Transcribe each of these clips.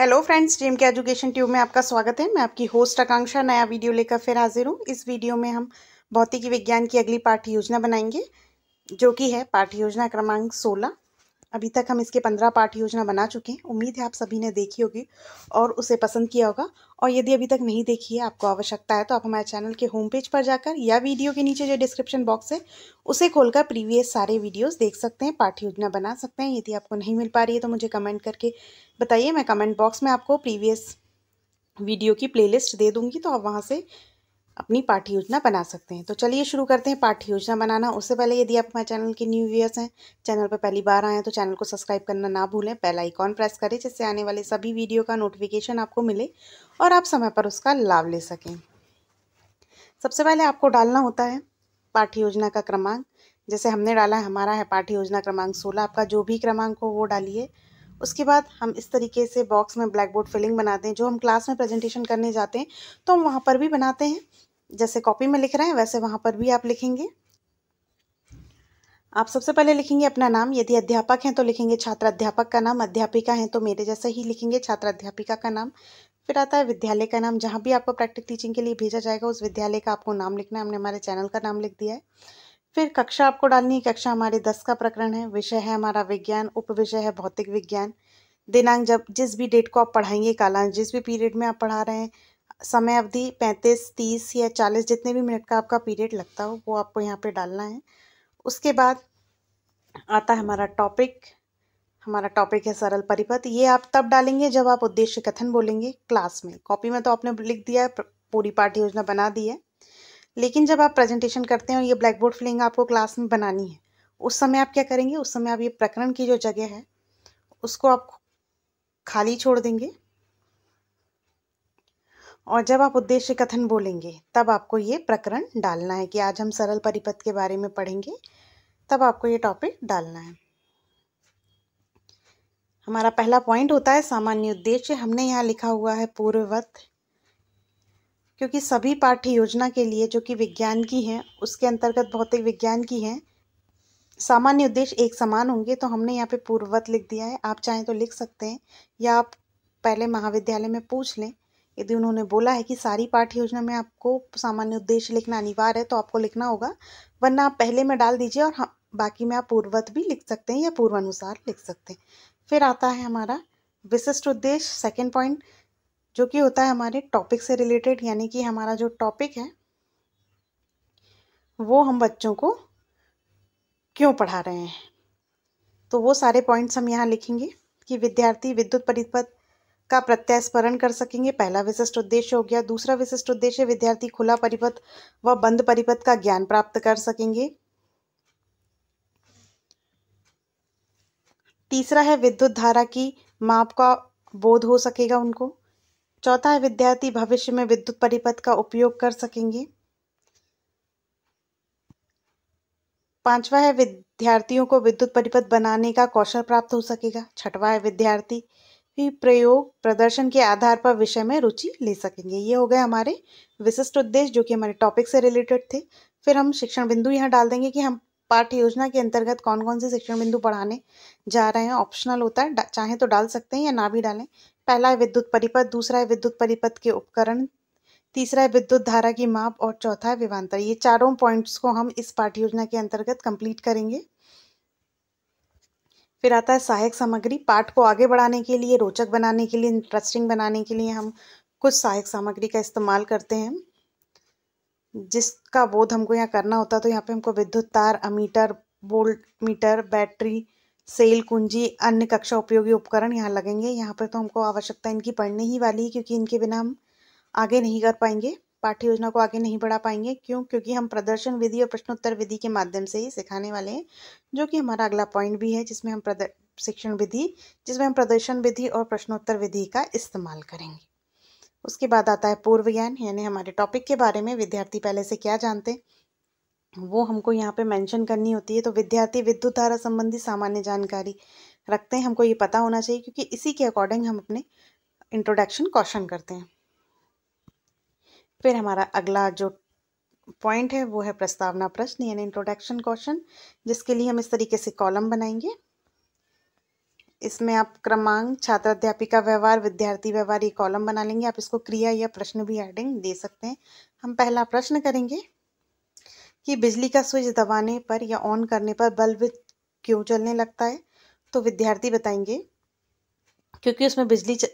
hello friends Jim के education tube में आपका स्वागत है मैं आपकी होस्ट आकांक्षा नया वीडियो लेकर फिर हाजिर हूँ इस वीडियो में हम भौतिकी विज्ञान की अगली पाठ्य योजना बनाएंगे जो कि है पाठ्य योजना क्रमांक सोलह अभी तक हम इसके पंद्रह पाठ योजना बना चुके हैं उम्मीद है आप सभी ने देखी होगी और उसे पसंद किया होगा और यदि अभी तक नहीं देखी है आपको आवश्यकता है तो आप हमारे चैनल के होम पेज पर जाकर या वीडियो के नीचे जो डिस्क्रिप्शन बॉक्स है उसे खोलकर प्रीवियस सारे वीडियोस देख सकते हैं पाठ योजना बना सकते हैं यदि आपको नहीं मिल पा रही है तो मुझे कमेंट करके बताइए मैं कमेंट बॉक्स में आपको प्रीवियस वीडियो की प्ले दे दूँगी तो आप वहाँ से अपनी पाठ्य योजना बना सकते हैं तो चलिए शुरू करते हैं पाठ्य योजना बनाना उससे पहले यदि आप हमारे चैनल के न्यू व्यूअर्स हैं चैनल पर पहली बार आए हैं तो चैनल को सब्सक्राइब करना ना भूलें बेल आइकॉन प्रेस करें जिससे आने वाले सभी वीडियो का नोटिफिकेशन आपको मिले और आप समय पर उसका लाभ ले सकें सबसे पहले आपको डालना होता है पाठ्य योजना का क्रमांक जैसे हमने डाला है हमारा है पाठ्य योजना क्रमांक सोलह आपका जो भी क्रमांक हो वो डालिए उसके बाद हम इस तरीके से बॉक्स में ब्लैक बोर्ड फिलिंग बनाते हैं जो हम क्लास में प्रेजेंटेशन करने जाते हैं तो हम वहाँ पर भी बनाते हैं जैसे कॉपी में लिख रहे हैं वैसे वहाँ पर भी आप लिखेंगे आप सबसे पहले लिखेंगे अपना नाम यदि अध्यापक हैं तो लिखेंगे छात्र अध्यापक का नाम अध्यापिका हैं तो मेरे जैसे ही लिखेंगे छात्र अध्यापिका का नाम फिर आता है विद्यालय का नाम जहाँ भी आपको प्रैक्टिक टीचिंग के लिए भेजा जाएगा उस विद्यालय का आपको नाम लिखना है हमने हमारे चैनल का नाम लिख दिया है फिर कक्षा आपको डालनी है कक्षा हमारे दस का प्रकरण है विषय है हमारा विज्ञान उप विषय है भौतिक विज्ञान दिनांक जब जिस भी डेट को आप पढ़ाएंगे कालांश जिस भी पीरियड में आप पढ़ा रहे हैं समय अवधि पैंतीस तीस या चालीस जितने भी मिनट का आपका पीरियड लगता हो वो आपको यहाँ पे डालना है उसके बाद आता है हमारा टॉपिक हमारा टॉपिक है सरल परिपथ ये आप तब डालेंगे जब आप उद्देश्य कथन बोलेंगे क्लास में कॉपी में तो आपने लिख दिया है पूरी पाठ योजना बना दी है लेकिन जब आप प्रेजेंटेशन करते हैं ये ब्लैक बोर्ड फिलिंग आपको क्लास में बनानी है उस समय आप क्या करेंगे उस समय आप ये प्रकरण की जो जगह है उसको आप खाली छोड़ देंगे और जब आप उद्देश्य कथन बोलेंगे तब आपको ये प्रकरण डालना है कि आज हम सरल परिपथ के बारे में पढ़ेंगे तब आपको ये टॉपिक डालना है हमारा पहला पॉइंट होता है सामान्य उद्देश्य हमने यहाँ लिखा हुआ है पूर्ववत क्योंकि सभी पाठ्य योजना के लिए जो कि विज्ञान की है उसके अंतर्गत भौतिक विज्ञान की है सामान्य उद्देश्य एक समान होंगे तो हमने यहाँ पे पूर्ववत लिख दिया है आप चाहें तो लिख सकते हैं या आप पहले महाविद्यालय में पूछ लें यदि उन्होंने बोला है कि सारी पाठ योजना में आपको सामान्य उद्देश्य लिखना अनिवार्य है तो आपको लिखना होगा वरना आप पहले में डाल दीजिए और बाकी में आप पूर्ववत भी लिख सकते हैं या पूर्वानुसार लिख सकते हैं फिर आता है हमारा विशिष्ट उद्देश्य सेकेंड पॉइंट जो कि होता है हमारे टॉपिक से रिलेटेड यानी कि हमारा जो टॉपिक है वो हम बच्चों को क्यों पढ़ा रहे हैं तो वो सारे पॉइंट्स हम यहाँ लिखेंगे कि विद्यार्थी विद्युत परिपथ का प्रत्यास्मरण कर सकेंगे पहला विशिष्ट उद्देश्य हो गया दूसरा विशिष्ट उद्देश्य विद्यार्थी खुला परिपथ व बंद परिपथ का ज्ञान प्राप्त कर सकेंगे तीसरा है विद्युत धारा की माप का बोध हो सकेगा उनको चौथा है विद्यार्थी भविष्य में विद्युत परिपथ का उपयोग कर सकेंगे पांचवा है विद्यार्थियों को विद्युत परिपथ बनाने का कौशल प्राप्त हो सकेगा छठवा है विद्यार्थी प्रयोग प्रदर्शन के आधार पर विषय में रुचि ले सकेंगे ये हो गए हमारे विशिष्ट उद्देश्य जो कि हमारे टॉपिक से रिलेटेड थे फिर हम शिक्षण बिंदु यहाँ डाल देंगे कि हम पाठ्य योजना के अंतर्गत कौन कौन से शिक्षण बिंदु पढ़ाने जा रहे हैं ऑप्शनल होता है चाहे तो डाल सकते हैं या ना भी डालें पहला है विद्युत परिपथ दूसरा है विद्युत परिपथ के उपकरण तीसरा है विद्युत धारा की माप और चौथा है विवांतर ये चारों पॉइंट्स को हम इस पाठ्य योजना के अंतर्गत कंप्लीट करेंगे फिर आता है सहायक सामग्री पाठ को आगे बढ़ाने के लिए रोचक बनाने के लिए इंटरेस्टिंग बनाने के लिए हम कुछ सहायक सामग्री का इस्तेमाल करते हैं जिसका बोध हमको यहाँ करना होता है तो यहाँ पे हमको विद्युत तार ammeter volt meter battery cell कुंजी अन्य कक्षा उपयोगी उपकरण यहाँ लगेंगे यहाँ पर तो हमको आवश्यकता इनकी पढ़ने ही वाली है क्योंकि इनके बिना हम आगे नहीं कर पाएंगे पाठ्य योजना को आगे नहीं बढ़ा पाएंगे क्यों क्योंकि हम प्रदर्शन विधि और प्रश्नोत्तर विधि के माध्यम से ही सिखाने वाले हैं जो कि हमारा अगला पॉइंट भी है जिसमें हम शिक्षण विधि जिसमें हम प्रदर्शन विधि और प्रश्नोत्तर विधि का इस्तेमाल करेंगे उसके बाद आता है पूर्व ज्ञान यानी हमारे टॉपिक के बारे में विद्यार्थी पहले से क्या जानते वो हमको यहाँ पे मेंशन करनी होती है तो विद्यार्थी विद्युत धारा संबंधी सामान्य जानकारी रखते हैं हमको ये पता होना चाहिए क्योंकि इसी के अकॉर्डिंग हम अपने इंट्रोडक्शन क्वेश्चन करते हैं फिर हमारा अगला जो पॉइंट है वो है प्रस्तावना प्रश्न यानी इंट्रोडक्शन क्वेश्चन जिसके लिए हम इस तरीके से कॉलम बनाएंगे इसमें आप क्रमांक छात्र अध्यापिका व्यवहार विद्यार्थी व्यवहार ये कॉलम बना लेंगे आप इसको क्रिया या प्रश्न भी एडिंग दे सकते हैं हम पहला प्रश्न करेंगे कि बिजली का स्विच दबाने पर या ऑन करने पर बल्ब क्यों चलने लगता है तो विद्यार्थी बताएंगे क्योंकि उसमें बिजली च...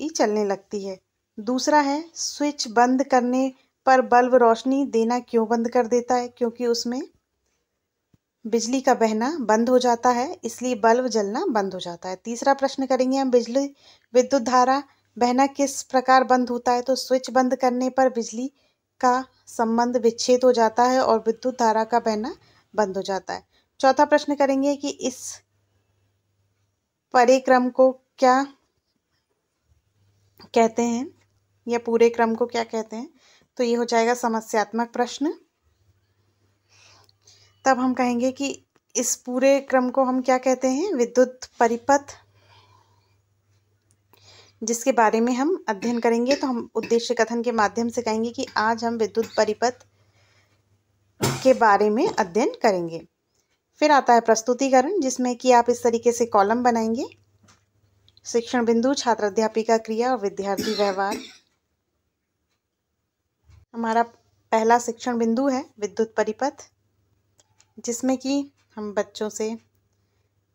ही चलने लगती है दूसरा है स्विच बंद करने पर बल्ब रोशनी देना क्यों बंद कर देता है क्योंकि उसमें बिजली का बहना बंद हो जाता है इसलिए बल्ब जलना बंद हो जाता है तीसरा प्रश्न करेंगे हम बिजली विद्युत धारा बहना किस प्रकार बंद होता है तो स्विच बंद करने पर बिजली का संबंध विच्छेद हो जाता है और विद्युत धारा का बहना बंद हो जाता है चौथा प्रश्न करेंगे कि इस परिक्रम को क्या कहते हैं या पूरे क्रम को क्या कहते हैं तो ये हो जाएगा समस्यात्मक प्रश्न तब हम कहेंगे कि इस पूरे क्रम को हम क्या कहते हैं विद्युत परिपथ जिसके बारे में हम अध्ययन करेंगे तो हम उद्देश्य कथन के माध्यम से कहेंगे कि आज हम विद्युत परिपथ के बारे में अध्ययन करेंगे फिर आता है प्रस्तुतिकरण जिसमें कि आप इस तरीके से कॉलम बनाएंगे शिक्षण बिंदु छात्र अध्यापिका क्रिया और विद्यार्थी व्यवहार हमारा पहला शिक्षण बिंदु है विद्युत परिपथ जिसमें कि हम बच्चों से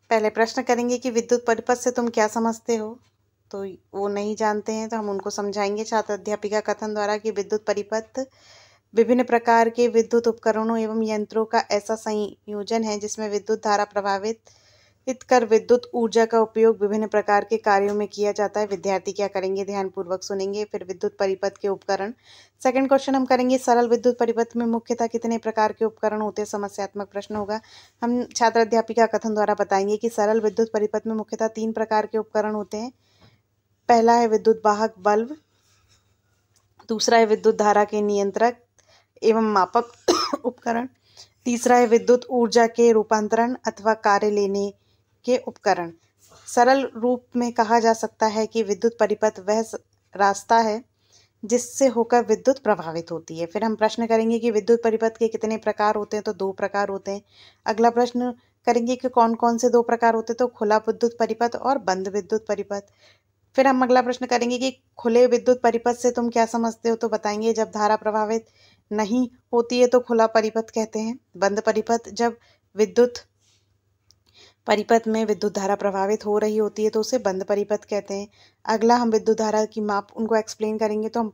पहले प्रश्न करेंगे कि विद्युत परिपथ से तुम क्या समझते हो तो वो नहीं जानते हैं तो हम उनको समझाएंगे छात्र अध्यापिका कथन द्वारा कि विद्युत परिपथ विभिन्न प्रकार के विद्युत उपकरणों एवं यंत्रों का ऐसा संयोजन है जिसमें विद्युत धारा प्रभावित स्थापित कर विद्युत ऊर्जा का उपयोग विभिन्न प्रकार के कार्यों में किया जाता है विद्यार्थी क्या करेंगे ध्यानपूर्वक सुनेंगे फिर विद्युत परिपथ के उपकरण सेकंड क्वेश्चन हम करेंगे सरल विद्युत परिपथ में मुख्यतः कितने प्रकार के उपकरण होते हैं समस्यात्मक प्रश्न होगा हम छात्र अध्यापिका कथन द्वारा बताएंगे कि सरल विद्युत परिपथ में मुख्यतः तीन प्रकार के उपकरण होते हैं पहला है विद्युत वाहक बल्ब दूसरा है विद्युत धारा के नियंत्रक एवं मापक उपकरण तीसरा है विद्युत ऊर्जा के रूपांतरण अथवा कार्य लेने के उपकरण सरल रूप में कहा जा सकता है कि विद्युत परिपथ वह रास्ता है जिससे होकर विद्युत प्रभावित होती है फिर हम प्रश्न करेंगे कि विद्युत परिपथ के कितने प्रकार होते हैं तो दो प्रकार होते हैं अगला प्रश्न करेंगे कि कौन कौन से दो प्रकार होते हैं तो खुला विद्युत परिपथ और बंद विद्युत परिपथ फिर हम अगला प्रश्न करेंगे कि खुले विद्युत परिपथ से तुम क्या समझते हो तो बताएंगे जब धारा प्रभावित नहीं होती है तो खुला परिपथ कहते हैं बंद परिपथ जब विद्युत परिपथ में विद्युत धारा प्रभावित हो रही होती है तो उसे बंद परिपथ कहते हैं अगला हम विद्युत धारा की माप उनको एक्सप्लेन करेंगे तो हम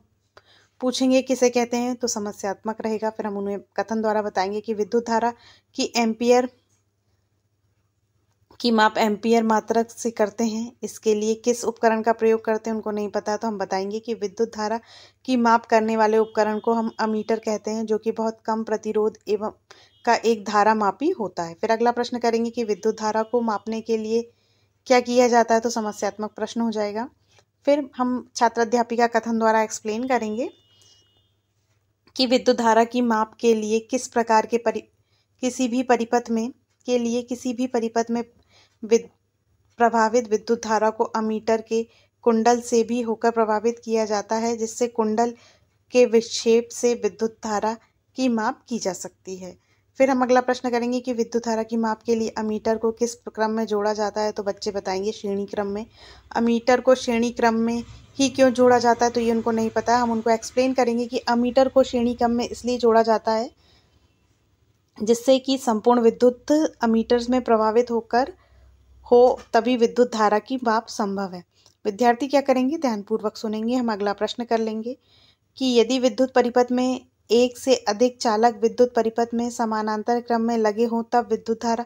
पूछेंगे किसे कहते हैं तो समस्यात्मक रहेगा फिर हम उन्हें कथन द्वारा बताएंगे कि विद्युत धारा की एम्पियर की माप एम्पियर मात्रक से करते हैं इसके लिए किस उपकरण का प्रयोग करते हैं उनको नहीं पता तो हम बताएंगे कि विद्युत धारा की माप करने वाले उपकरण को हम अमीटर कहते हैं जो कि बहुत कम प्रतिरोध एवं का एक धारा मापी होता है फिर अगला प्रश्न करेंगे कि विद्युत धारा को मापने के लिए क्या किया जाता है तो समस्यात्मक प्रश्न हो जाएगा फिर हम छात्र अध्यापिका कथन द्वारा एक्सप्लेन करेंगे कि विद्युत धारा की माप के लिए किस प्रकार के परि किसी भी परिपथ में के लिए किसी भी परिपथ में विद प्रभावित विद्युत धारा को अमीटर के कुंडल से भी होकर प्रभावित किया जाता है जिससे कुंडल के विक्षेप से विद्युत धारा की माप की जा सकती है फिर हम अगला प्रश्न करेंगे कि विद्युत धारा की माप के लिए अमीटर को किस क्रम में जोड़ा जाता है तो बच्चे बताएंगे श्रेणी क्रम में अमीटर को श्रेणी क्रम में ही क्यों जोड़ा जाता है तो ये उनको नहीं पता हम उनको एक्सप्लेन करेंगे कि अमीटर को श्रेणी क्रम में इसलिए जोड़ा जाता है जिससे कि संपूर्ण विद्युत अमीटर्स में प्रभावित होकर हो तभी विद्युत धारा की माप संभव है विद्यार्थी क्या करेंगे ध्यानपूर्वक सुनेंगे हम अगला प्रश्न कर लेंगे कि यदि विद्युत परिपथ में एक से अधिक चालक विद्युत परिपथ में समानांतर क्रम में लगे हों तब विद्युत धारा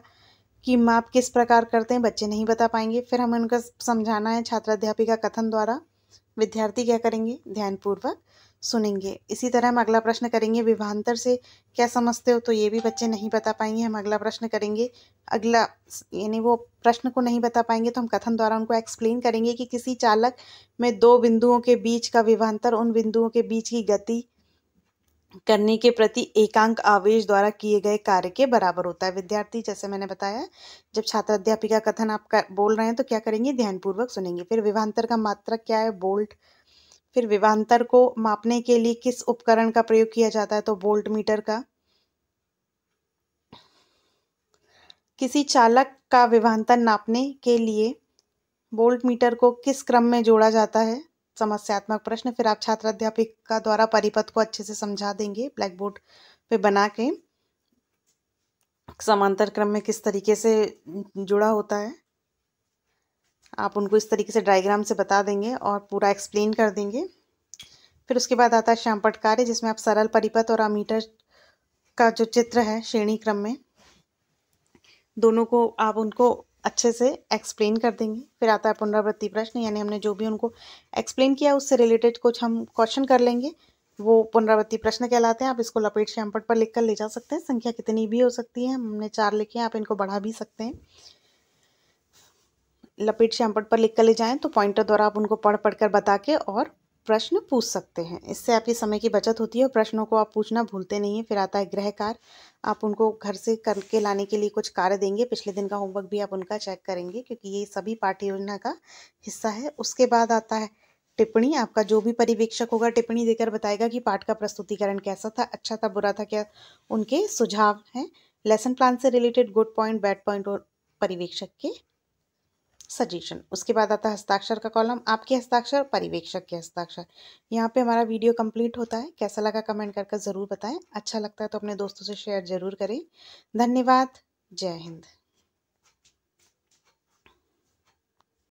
की माप किस प्रकार करते हैं बच्चे नहीं बता पाएंगे फिर हमें उनका समझाना है छात्र अध्यापिका कथन द्वारा विद्यार्थी क्या करेंगे ध्यानपूर्वक सुनेंगे इसी तरह हम अगला प्रश्न करेंगे विभांतर से क्या समझते हो तो ये भी बच्चे नहीं बता पाएंगे हम अगला प्रश्न करेंगे अगला यानी वो प्रश्न को नहीं बता पाएंगे तो हम कथन द्वारा उनको एक्सप्लेन करेंगे कि किसी चालक में दो बिंदुओं के बीच का विभांतर उन बिंदुओं के बीच की गति करने के प्रति एकांक आवेश द्वारा किए गए कार्य के बराबर होता है विद्यार्थी जैसे मैंने बताया जब छात्र अध्यापिका कथन आप कर, बोल रहे हैं तो क्या करेंगे ध्यानपूर्वक सुनेंगे फिर विभांतर का मात्रक क्या है बोल्ट फिर विभांतर को मापने के लिए किस उपकरण का प्रयोग किया जाता है तो बोल्ट मीटर का किसी चालक का विभांतर नापने के लिए बोल्ट मीटर को किस क्रम में जोड़ा जाता है समस्यात्मक प्रश्न फिर आप छात्र अध्यापिका द्वारा परिपथ को अच्छे से समझा देंगे ब्लैक बोर्ड पे बना के समांतर क्रम में किस तरीके से जुड़ा होता है आप उनको इस तरीके से डायग्राम से बता देंगे और पूरा एक्सप्लेन कर देंगे फिर उसके बाद आता है श्यामपट कार्य जिसमें आप सरल परिपथ और अमीटर का जो चित्र है श्रेणी क्रम में दोनों को आप उनको अच्छे से एक्सप्लेन कर देंगे फिर आता है पुनरावृत्ति प्रश्न यानी हमने जो भी उनको एक्सप्लेन किया उससे रिलेटेड कुछ हम क्वेश्चन कर लेंगे वो पुनरावृत्ति प्रश्न कहलाते हैं आप इसको लपेट श्यामपट पर लिख कर ले जा सकते हैं संख्या कितनी भी हो सकती है हमने चार लिखे हैं आप इनको बढ़ा भी सकते हैं लपेट श्यामपट पर लिख कर ले जाएँ तो पॉइंटर द्वारा आप उनको पढ़ पढ़ कर बता के और प्रश्न पूछ सकते हैं इससे आपके समय की बचत होती है और प्रश्नों को आप पूछना भूलते नहीं हैं फिर आता है गृह कार्य आप उनको घर से करके लाने के लिए कुछ कार्य देंगे पिछले दिन का होमवर्क भी आप उनका चेक करेंगे क्योंकि ये सभी पाठ्य योजना का हिस्सा है उसके बाद आता है टिप्पणी आपका जो भी परिवेक्षक होगा टिप्पणी देकर बताएगा कि पाठ का प्रस्तुतिकरण कैसा था अच्छा था बुरा था क्या उनके सुझाव हैं लेसन प्लान से related good point bad point और परिवेक्षक के सजेशन उसके बाद आता है हस्ताक्षर का कॉलम आपके हस्ताक्षर परिवेक्षक के हस्ताक्षर यहाँ पे हमारा वीडियो कंप्लीट होता है कैसा लगा कमेंट करके ज़रूर बताएं अच्छा लगता है तो अपने दोस्तों से शेयर ज़रूर करें धन्यवाद जय हिंद